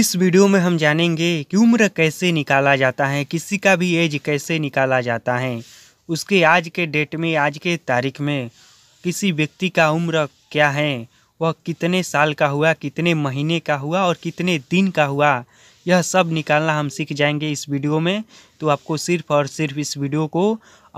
इस वीडियो में हम जानेंगे कि उम्र कैसे निकाला जाता है किसी का भी एज कैसे निकाला जाता है उसके आज के डेट में आज के तारीख में किसी व्यक्ति का उम्र क्या है वह कितने साल का हुआ कितने महीने का हुआ और कितने दिन का हुआ यह सब निकालना हम सीख जाएंगे इस वीडियो में तो आपको सिर्फ और सिर्फ इस वीडियो को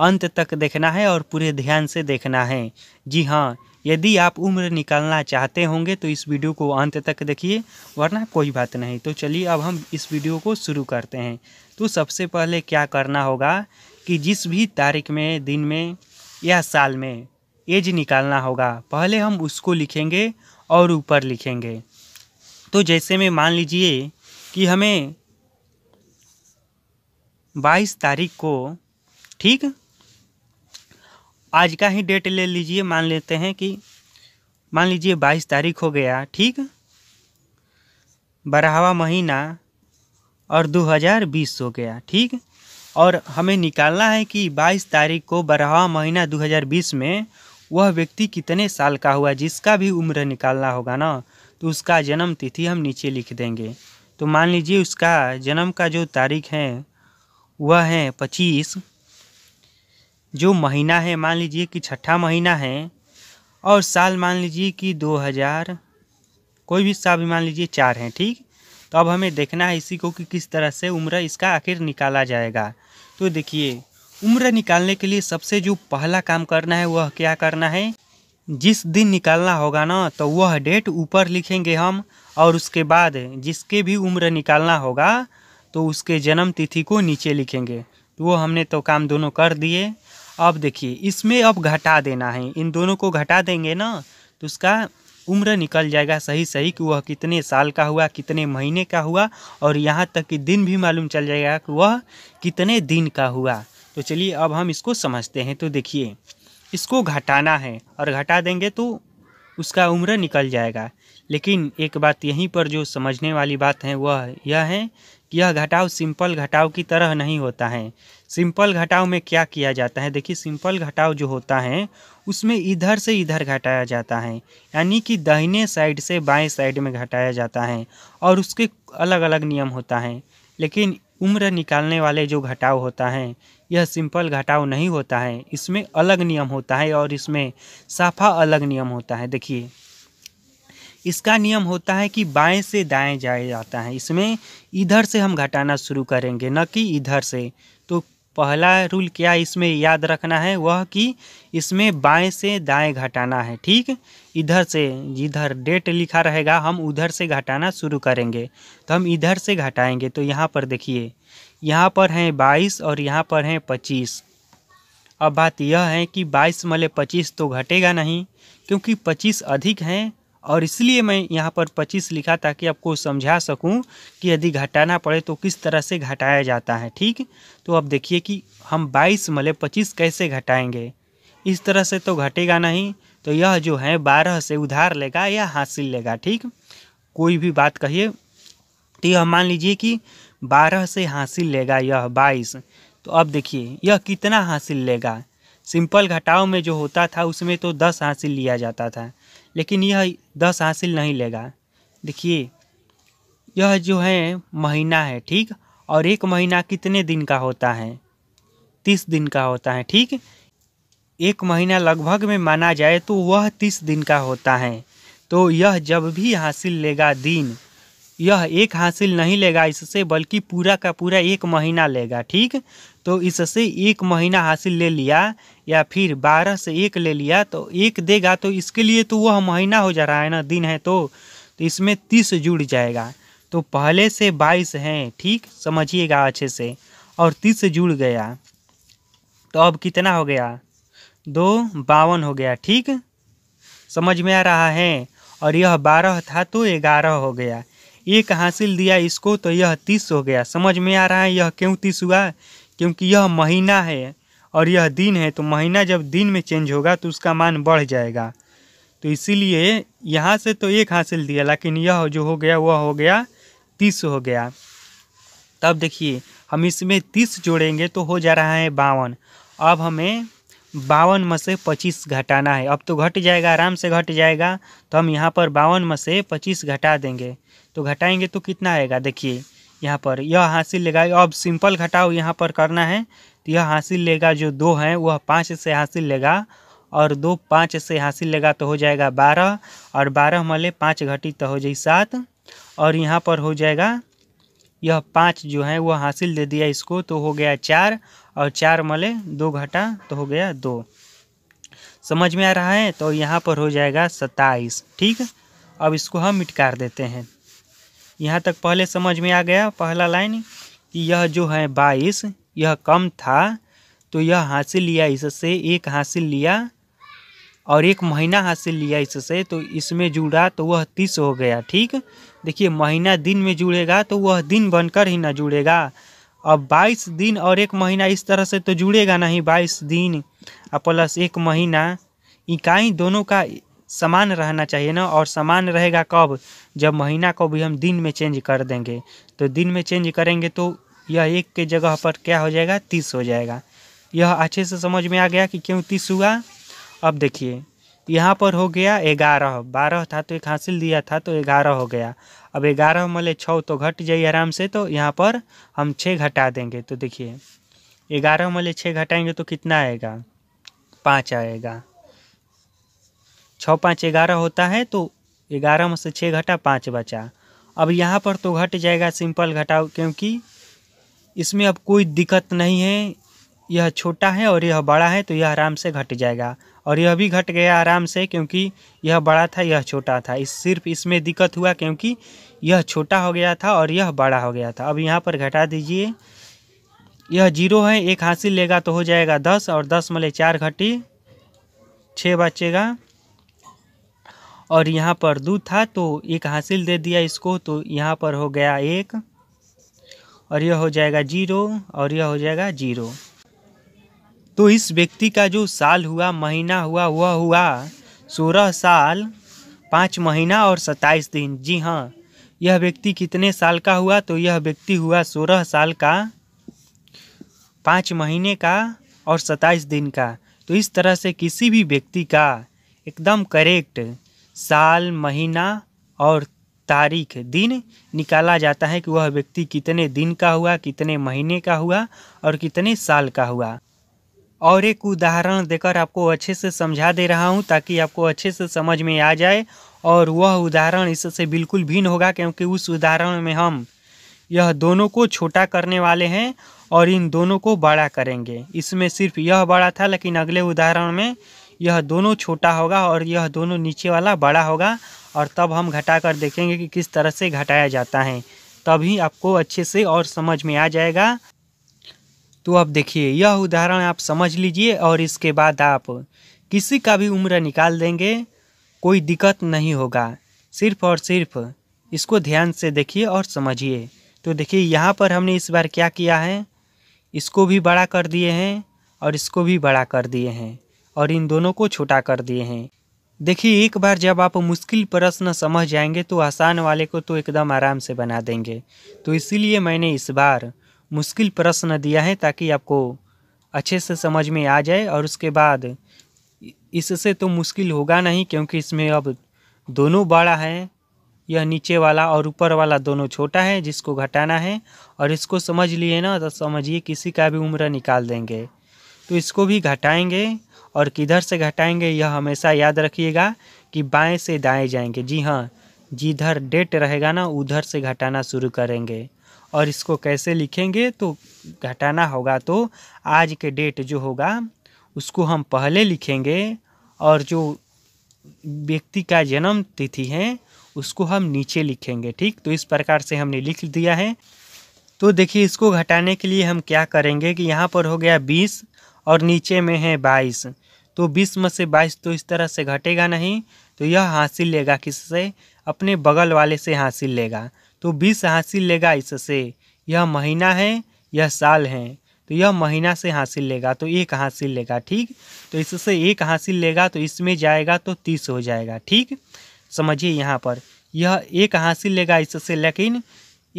अंत तक देखना है और पूरे ध्यान से देखना है जी हाँ यदि आप उम्र निकालना चाहते होंगे तो इस वीडियो को अंत तक देखिए वरना कोई बात नहीं तो चलिए अब हम इस वीडियो को शुरू करते हैं तो सबसे पहले क्या करना होगा कि जिस भी तारीख में दिन में या साल में एज निकालना होगा पहले हम उसको लिखेंगे और ऊपर लिखेंगे तो जैसे मैं मान लीजिए कि हमें बाईस तारीख को ठीक आज का ही डेट ले लीजिए मान लेते हैं कि मान लीजिए बाईस तारीख हो गया ठीक बारहवा महीना और दो हज़ार बीस हो गया ठीक और हमें निकालना है कि बाईस तारीख को बारहवा महीना दो हज़ार बीस में वह व्यक्ति कितने साल का हुआ जिसका भी उम्र निकालना होगा ना तो उसका जन्म तिथि हम नीचे लिख देंगे तो मान लीजिए उसका जन्म का जो तारीख है वह है पच्चीस जो महीना है मान लीजिए कि छठा महीना है और साल मान लीजिए कि दो हज़ार कोई भी साल भी मान लीजिए चार हैं ठीक तो अब हमें देखना है इसी को कि किस तरह से उम्र इसका आखिर निकाला जाएगा तो देखिए उम्र निकालने के लिए सबसे जो पहला काम करना है वह क्या करना है जिस दिन निकालना होगा ना तो वह डेट ऊपर लिखेंगे हम और उसके बाद जिसके भी उम्र निकालना होगा तो उसके जन्म तिथि को नीचे लिखेंगे तो वो हमने तो काम दोनों कर दिए अब देखिए इसमें अब घटा देना है इन दोनों को घटा देंगे ना तो उसका उम्र निकल जाएगा सही सही कि वह कितने साल का हुआ कितने महीने का हुआ और यहाँ तक कि दिन भी मालूम चल जाएगा कि वह कितने दिन का हुआ तो चलिए अब हम इसको समझते हैं तो देखिए इसको घटाना है और घटा देंगे तो उसका उम्र निकल जाएगा लेकिन एक बात यहीं पर जो समझने वाली बात है वह यह है कि यह घटाव सिंपल घटाव की तरह नहीं होता है सिंपल घटाव में क्या किया जाता है देखिए सिंपल घटाव जो होता है उसमें इधर से इधर घटाया जाता है यानी कि दाहिने साइड से बाएं साइड में घटाया जाता है और उसके अलग अलग नियम होता है लेकिन उम्र निकालने वाले जो घटाव होता है यह सिंपल घटाव नहीं होता है इसमें अलग नियम होता है और इसमें साफा अलग नियम होता है देखिए इसका नियम होता है कि बाएं से दाएं जाया जाता है इसमें इधर से हम घटाना शुरू करेंगे न कि इधर से तो पहला रूल क्या इसमें याद रखना है वह कि इसमें बाएं से दाएं घटाना है ठीक इधर से जिधर डेट लिखा रहेगा हम उधर से घटाना शुरू करेंगे तो हम इधर से घटाएंगे तो यहाँ पर देखिए यहाँ पर हैं बाईस और यहाँ पर हैं पच्चीस अब बात यह है कि बाईस मले पच्चीस तो घटेगा नहीं क्योंकि पच्चीस अधिक हैं और इसलिए मैं यहाँ पर पच्चीस लिखा ताकि आपको समझा सकूँ कि यदि घटाना पड़े तो किस तरह से घटाया जाता है ठीक तो अब देखिए कि हम बाईस मले पच्चीस कैसे घटाएँगे इस तरह से तो घटेगा नहीं तो यह जो है बारह से उधार लेगा या हासिल लेगा ठीक कोई भी बात कहिए तो यह मान लीजिए कि बारह से हासिल लेगा यह बाईस तो अब देखिए यह कितना हासिल लेगा सिंपल घटाव में जो होता था उसमें तो दस हासिल लिया जाता था लेकिन यह दस हासिल नहीं लेगा देखिए यह जो है महीना है ठीक और एक महीना कितने दिन का होता है तीस दिन का होता है ठीक एक महीना लगभग में माना जाए तो वह तीस दिन का होता है तो यह जब भी हासिल लेगा दिन यह एक हासिल नहीं लेगा इससे बल्कि पूरा का पूरा एक महीना लेगा ठीक तो इससे एक महीना हासिल ले लिया या फिर बारह से एक ले लिया तो एक देगा तो इसके लिए तो वह महीना हो जा रहा है ना दिन है तो, तो इसमें तीस जुड़ जाएगा तो पहले से बाईस हैं ठीक समझिएगा अच्छे से और तीस जुड़ गया तो अब कितना हो गया दो बावन हो गया ठीक समझ में आ रहा है और यह बारह था तो ग्यारह हो गया एक हासिल दिया इसको तो यह तीस हो गया समझ में आ रहा है यह क्यों तीस हुआ क्योंकि यह महीना है और यह दिन है तो महीना जब दिन में चेंज होगा तो उसका मान बढ़ जाएगा तो इसीलिए यहाँ से तो एक हासिल दिया लेकिन यह जो हो गया वह हो गया तीस हो गया तब देखिए हम इसमें तीस जोड़ेंगे तो हो जा रहा है बावन अब हमें बावन में से पच्चीस घटाना है अब तो घट जाएगा आराम से घट जाएगा तो हम यहाँ पर बावन में से पच्चीस घटा देंगे तो घटाएंगे तो कितना आएगा देखिए यहाँ पर यह हासिल लेगा अब सिंपल घटाओ यहाँ पर करना है तो यह हासिल लेगा जो दो है वह पाँच से हासिल लेगा और दो पाँच से हासिल लेगा तो हो जाएगा बारह और बारह मले पाँच घटी तो हो जाए सात और यहाँ पर हो जाएगा यह पाँच जो है वह हासिल दे दिया इसको तो हो गया चार और चार मले दो घटा तो हो गया दो समझ में आ रहा है तो यहाँ पर हो जाएगा सत्ताईस ठीक अब इसको हम मिटकार देते हैं यहाँ तक पहले समझ में आ गया पहला लाइन कि यह जो है बाईस यह कम था तो यह हासिल लिया इससे एक हासिल लिया और एक महीना हासिल लिया इससे तो इसमें जुड़ा तो वह तीस हो गया ठीक देखिए महीना दिन में जुड़ेगा तो वह दिन बनकर ही ना जुड़ेगा अब बाईस दिन और एक महीना इस तरह से तो जुड़ेगा नहीं बाईस दिन और प्लस एक महीना इकाई दोनों का समान रहना चाहिए ना और समान रहेगा कब जब महीना को भी हम दिन में चेंज कर देंगे तो दिन में चेंज करेंगे तो यह एक के जगह पर क्या हो जाएगा तीस हो जाएगा यह अच्छे से समझ में आ गया कि क्यों तीस हुआ अब देखिए यहाँ पर हो गया ग्यारह बारह था तो एक हासिल दिया था तो ग्यारह हो गया अब ग्यारह मले छः तो घट जाइए आराम से तो यहाँ पर हम छः घटा देंगे तो देखिए ग्यारह मले छः घटाएंगे तो कितना आएगा पाँच आएगा छः पाँच ग्यारह होता है तो ग्यारह में से छः घटा पाँच बचा अब यहाँ पर तो घट जाएगा सिंपल घटाओ क्योंकि इसमें अब कोई दिक्कत नहीं है यह छोटा है और यह बड़ा है तो यह आराम से घट जाएगा और यह भी घट गया आराम से क्योंकि यह बड़ा था यह छोटा था इस सिर्फ इसमें दिक्कत हुआ क्योंकि यह छोटा हो गया था और यह बड़ा हो गया था अब यहाँ पर घटा दीजिए यह जीरो है एक हासिल लेगा तो हो जाएगा दस और दस मले चार घटी छः बचेगा और यहाँ पर दो था तो एक हासिल दे दिया इसको तो यहाँ पर हो गया एक और यह हो जाएगा जीरो और यह हो जाएगा जीरो तो इस व्यक्ति का जो साल हुआ महीना हुआ वह हुआ सोलह साल पाँच महीना और सत्ताईस दिन जी हाँ यह व्यक्ति कितने साल का हुआ तो यह व्यक्ति हुआ सोलह साल का पाँच महीने का और सत्ताईस दिन का तो इस तरह से किसी भी व्यक्ति का एकदम करेक्ट साल महीना और तारीख दिन निकाला जाता है कि वह व्यक्ति कितने दिन का हुआ कितने महीने का हुआ और कितने साल का हुआ और एक उदाहरण देकर आपको अच्छे से समझा दे रहा हूँ ताकि आपको अच्छे से समझ में आ जाए और वह उदाहरण इससे बिल्कुल भिन्न होगा क्योंकि उस उदाहरण में हम यह दोनों को छोटा करने वाले हैं और इन दोनों को बड़ा करेंगे इसमें सिर्फ यह बड़ा था लेकिन अगले उदाहरण में यह दोनों छोटा होगा और यह दोनों नीचे वाला बड़ा होगा और तब हम घटा कर देखेंगे कि किस तरह से घटाया जाता है तभी आपको अच्छे से और समझ में आ जाएगा तो अब देखिए यह उदाहरण आप समझ लीजिए और इसके बाद आप किसी का भी उम्र निकाल देंगे कोई दिक्कत नहीं होगा सिर्फ और सिर्फ इसको ध्यान से देखिए और समझिए तो देखिए यहाँ पर हमने इस बार क्या किया है इसको भी बड़ा कर दिए हैं और इसको भी बड़ा कर दिए हैं और इन दोनों को छोटा कर दिए हैं देखिए एक बार जब आप मुश्किल प्रश्न समझ जाएंगे तो आसान वाले को तो एकदम आराम से बना देंगे तो इसीलिए मैंने इस बार मुश्किल प्रश्न दिया है ताकि आपको अच्छे से समझ में आ जाए और उसके बाद इससे तो मुश्किल होगा नहीं क्योंकि इसमें अब दोनों बड़ा है यह नीचे वाला और ऊपर वाला दोनों छोटा है जिसको घटाना है और इसको समझ लिए ना तो समझिए किसी का भी उम्र निकाल देंगे तो इसको भी घटाएंगे और किधर से घटाएंगे यह हमेशा याद रखिएगा कि बाएं से दाएं जाएंगे जी हाँ जिधर डेट रहेगा ना उधर से घटाना शुरू करेंगे और इसको कैसे लिखेंगे तो घटाना होगा तो आज के डेट जो होगा उसको हम पहले लिखेंगे और जो व्यक्ति का जन्म तिथि है उसको हम नीचे लिखेंगे ठीक तो इस प्रकार से हमने लिख दिया है तो देखिए इसको घटाने के लिए हम क्या करेंगे कि यहाँ पर हो गया बीस और नीचे में है बाईस तो बीस में से बाईस तो इस तरह से घटेगा नहीं तो यह हासिल लेगा किससे अपने बगल वाले से हासिल लेगा तो बीस हासिल लेगा इससे यह महीना है यह साल है तो यह महीना से हासिल लेगा तो एक हासिल लेगा ठीक तो इससे एक हासिल लेगा तो इसमें जाएगा तो तीस हो जाएगा ठीक समझिए यहाँ पर यह एक हासिल लेगा इससे लेकिन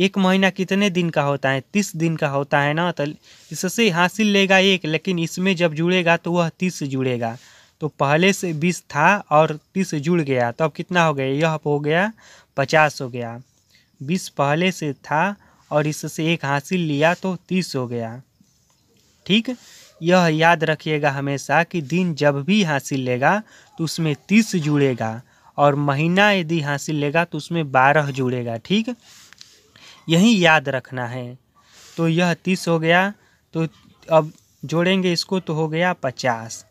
एक महीना कितने दिन का होता है तीस दिन का होता है ना तो इससे हासिल लेगा एक लेकिन इसमें जब जुड़ेगा तो वह तीस जुड़ेगा तो पहले से बीस था और तीस जुड़ गया तो अब कितना हो गया यह हो गया पचास हो गया बीस पहले से था और इससे एक हासिल लिया तो तीस हो गया ठीक यह याद रखिएगा हमेशा कि दिन जब भी हासिल लेगा तो उसमें तीस जुड़ेगा और महीना यदि हासिल लेगा तो उसमें बारह जुड़ेगा ठीक यही याद रखना है तो यह तीस हो गया तो अब जोड़ेंगे इसको तो हो गया पचास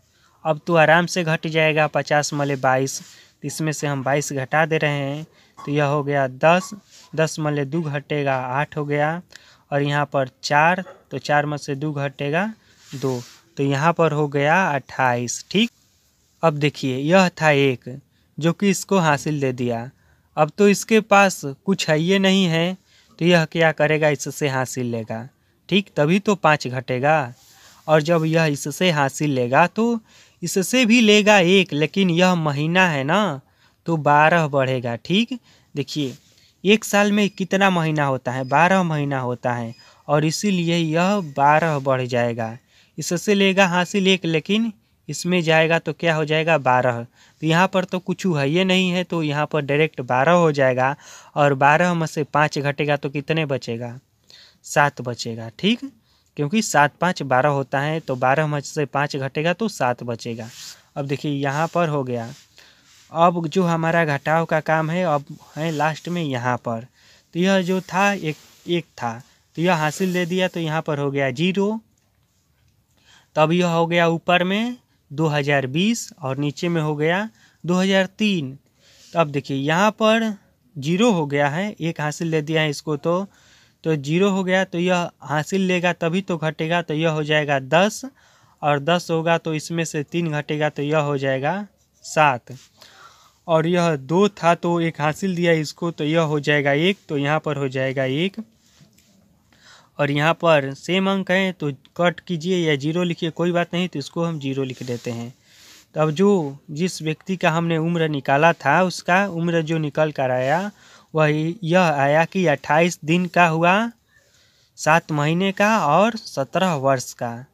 अब तो आराम से घट जाएगा पचास मले बाईस इसमें से हम बाईस घटा दे रहे हैं तो यह हो गया दस दस मले दो घटेगा आठ हो गया और यहाँ पर चार तो चार में से दो घटेगा दो तो यहाँ पर हो गया अट्ठाईस ठीक अब देखिए यह था एक जो कि इसको हासिल दे दिया अब तो इसके पास कुछ है ये नहीं है तो यह क्या करेगा इससे हासिल लेगा ठीक तभी तो पाँच घटेगा और जब यह इससे हासिल लेगा तो इससे भी लेगा एक लेकिन यह महीना है ना तो बारह बढ़ेगा ठीक देखिए एक साल में कितना महीना होता है बारह महीना होता है और इसीलिए यह बारह बढ़ जाएगा इससे लेगा हासिल एक लेकिन इसमें जाएगा तो क्या हो जाएगा बारह तो यहाँ पर तो कुछ है ये नहीं है तो यहाँ पर डायरेक्ट बारह हो जाएगा और बारह में से पाँच घटेगा तो कितने बचेगा सात बचेगा ठीक क्योंकि सात पाँच बारह होता है तो बारह में से पाँच घटेगा तो सात बचेगा अब देखिए यहाँ पर हो गया अब जो हमारा घटाव का काम है अब है लास्ट में यहाँ पर तो यह जो था एक एक था तो यह हासिल दे दिया तो यहाँ पर हो गया जीरो तब यह हो गया ऊपर में 2020 और नीचे में हो गया 2003 तो अब देखिए यहाँ पर जीरो हो गया है एक हासिल ले दिया है इसको तो तो जीरो हो गया तो यह हासिल लेगा तभी तो घटेगा तो यह हो जाएगा दस और दस होगा तो इसमें से तीन घटेगा तो यह हो जाएगा सात और यह दो था तो एक हासिल दिया इसको तो यह हो जाएगा एक तो यहाँ पर हो जाएगा एक और यहाँ पर सेम अंक हैं तो कट कीजिए या जीरो लिखिए कोई बात नहीं तो इसको हम जीरो लिख देते हैं तो अब जो जिस व्यक्ति का हमने उम्र निकाला था उसका उम्र जो निकल कर आया वह यह आया कि अट्ठाईस दिन का हुआ सात महीने का और सत्रह वर्ष का